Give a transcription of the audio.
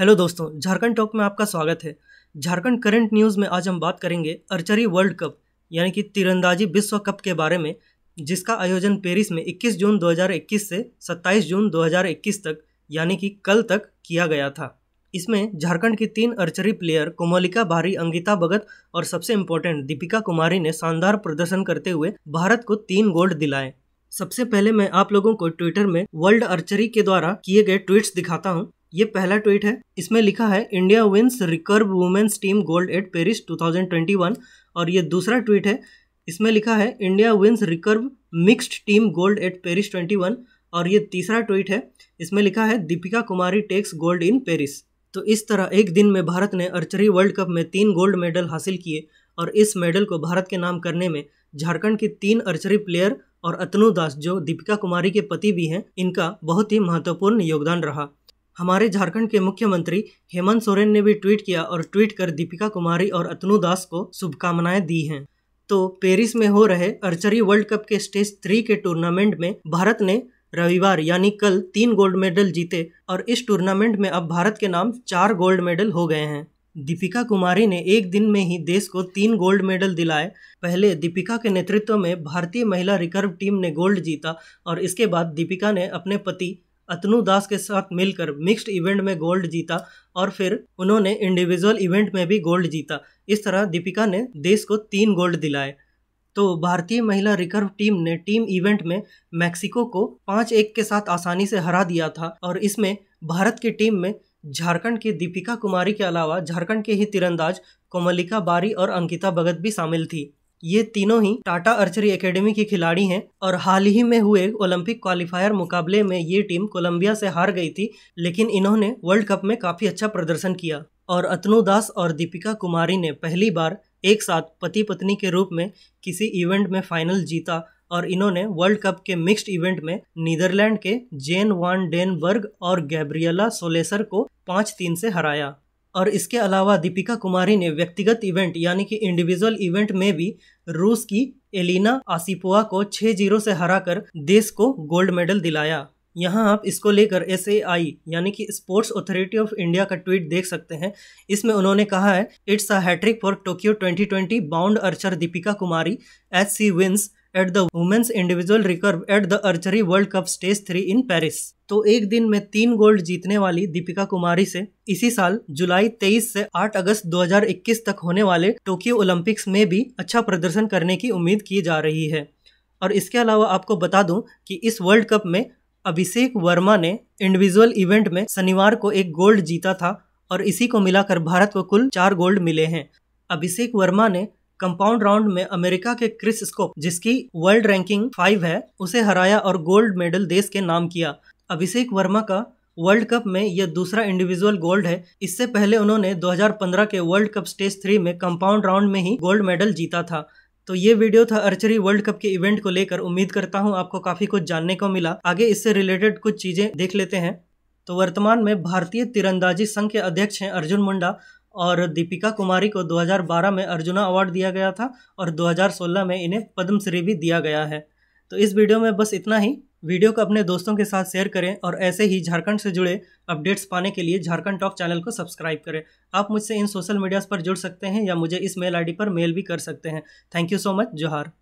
hello दोस्तों Jharkhand talk में आपका स्वागत है झारखंड करंट न्यूज़ में आज हम बात करेंगे अर्चरी वर्ल्ड कप यानी कि तिरंदाजी विश्व कप के बारे में जिसका आयोजन पेरिस में 21 जून 2021 से 27 जून 2021 तक यानी कि कल तक किया गया था इसमें झारखंड की तीन अर्चरी प्लेयर कोमलिका भारी अंगिता भगत और सबसे इम्पोर्टेंट दीपिका कुमारी ने शानदार प्रदर्शन करते हुए भारत को तीन गोल्ड दिलाए सबसे पहले मैं आप लोगों को ट्विटर में वर्ल्ड अर्चरी के द्वारा किए गए ट्वीट्स दिखाता हूं ये पहला ट्वीट है इसमें लिखा है India wins recurve women's team gold at Paris 2021 और ये दूसरा ट्वीट है इसमें लिखा है India wins recurve mixed team gold at Paris 21 और ये तीसरा ट्वीट है इसमें लिखा है Deepika Kumari takes gold in Paris तो इस तरह एक दिन में भारत ने अर्चरी वर्ल्ड कप में तीन गोल्ड मेडल हासिल किए और इस मेडल को भारत के नाम करने में झारखंड की तीन अर्चरी प्लेयर और अतनु दास जो दीपिका कुमारी के पति भी हैं इनका बहुत ही महत्वपूर्ण योगदान रहा हमारे झारखंड के मुख्यमंत्री हेमंत सोरेन ने भी ट्वीट किया और ट्वीट कर दीपिका कुमारी और अतनु दास को शुभकामनाएं दी हैं तो पेरिस में हो रहे अर्चरी वर्ल्ड कप के स्टेज थ्री के टूर्नामेंट में भारत ने रविवार यानी कल तीन गोल्ड मेडल जीते और इस टूर्नामेंट में अब भारत के नाम चार गोल्ड मेडल हो गए हैं दीपिका कुमारी ने एक दिन में ही देश को तीन गोल्ड मेडल दिलाए पहले दीपिका के नेतृत्व में भारतीय महिला रिकर्व टीम ने गोल्ड जीता और इसके बाद दीपिका ने अपने पति अतनु दास के साथ मिलकर मिक्स्ड इवेंट में गोल्ड जीता और फिर उन्होंने इंडिविजुअल इवेंट में भी गोल्ड जीता इस तरह दीपिका ने देश को तीन गोल्ड दिलाए तो भारतीय महिला रिकर्व टीम ने टीम इवेंट में मैक्सिको को पाँच एक के साथ आसानी से हरा दिया था और इसमें भारत की टीम में झारखंड की दीपिका कुमारी के अलावा झारखंड के ही तीरंदाज कोमलिका बारी और अंकिता भगत भी शामिल थी ये तीनों ही टाटा अर्चरी एकेडमी के खिलाड़ी हैं और हाल ही में हुए ओलंपिक क्वालिफायर मुकाबले में ये टीम कोलंबिया से हार गई थी लेकिन इन्होंने वर्ल्ड कप में काफ़ी अच्छा प्रदर्शन किया और अतनु दास और दीपिका कुमारी ने पहली बार एक साथ पति पत्नी के रूप में किसी इवेंट में फाइनल जीता और इन्होंने वर्ल्ड कप के मिक्स्ड इवेंट में नीदरलैंड के जेन वान डेनबर्ग और गैब्रियला सोलेसर को पाँच तीन से हराया और इसके अलावा दीपिका कुमारी ने व्यक्तिगत इवेंट यानी कि इंडिविजुअल इवेंट में भी रूस की एलिना आसिपोआ को छह जीरो से हराकर देश को गोल्ड मेडल दिलाया यहाँ आप इसको लेकर एस यानी कि स्पोर्ट्स अथॉरिटी ऑफ इंडिया का ट्वीट देख सकते हैं इसमें उन्होंने कहा है it's a hat trick for Tokyo 2020 bound archer Deepika Kumari as she wins at the women's individual recurve at the archery world cup stage three in Paris तो एक दिन में तीन गोल्ड जीतने वाली दीपिका कुमारी से इसी साल जुलाई 23 से 8 अगस्त 2021 तक होने वाले टोक्यो ओलंपिक्स में भी अच्छा प्रदर्शन करने की उम्मीद की जा रही है और इसके अलावा आपको बता दूं कि इस वर्ल्ड कप में अभिषेक वर्मा ने इंडिविजुअल इवेंट में शनिवार को एक गोल्ड जीता था और इसी को मिलाकर भारत को कुल चार गोल्ड मिले हैं अभिषेक वर्मा ने कंपाउंड राउंड में अमेरिका के क्रिस स्कोप जिसकी वर्ल्ड रैंकिंग फाइव है उसे हराया और गोल्ड मेडल देश के नाम किया अभिषेक वर्मा का वर्ल्ड कप में यह दूसरा इंडिविजुअल गोल्ड है इससे पहले उन्होंने 2015 के वर्ल्ड कप स्टेज थ्री में कंपाउंड राउंड में ही गोल्ड मेडल जीता था तो ये वीडियो था अर्चरी वर्ल्ड कप के इवेंट को लेकर उम्मीद करता हूँ आपको काफ़ी कुछ जानने को मिला आगे इससे रिलेटेड कुछ चीज़ें देख लेते हैं तो वर्तमान में भारतीय तीरंदाजी संघ के अध्यक्ष हैं अर्जुन मुंडा और दीपिका कुमारी को 2012 में अर्जुना अवार्ड दिया गया था और 2016 में इन्हें पद्मश्री भी दिया गया है तो इस वीडियो में बस इतना ही वीडियो को अपने दोस्तों के साथ शेयर करें और ऐसे ही झारखंड से जुड़े अपडेट्स पाने के लिए झारखंड टॉक चैनल को सब्सक्राइब करें आप मुझसे इन सोशल मीडियाज़ पर जुड़ सकते हैं या मुझे इस मेल आईडी पर मेल भी कर सकते हैं थैंक यू सो मच जोहार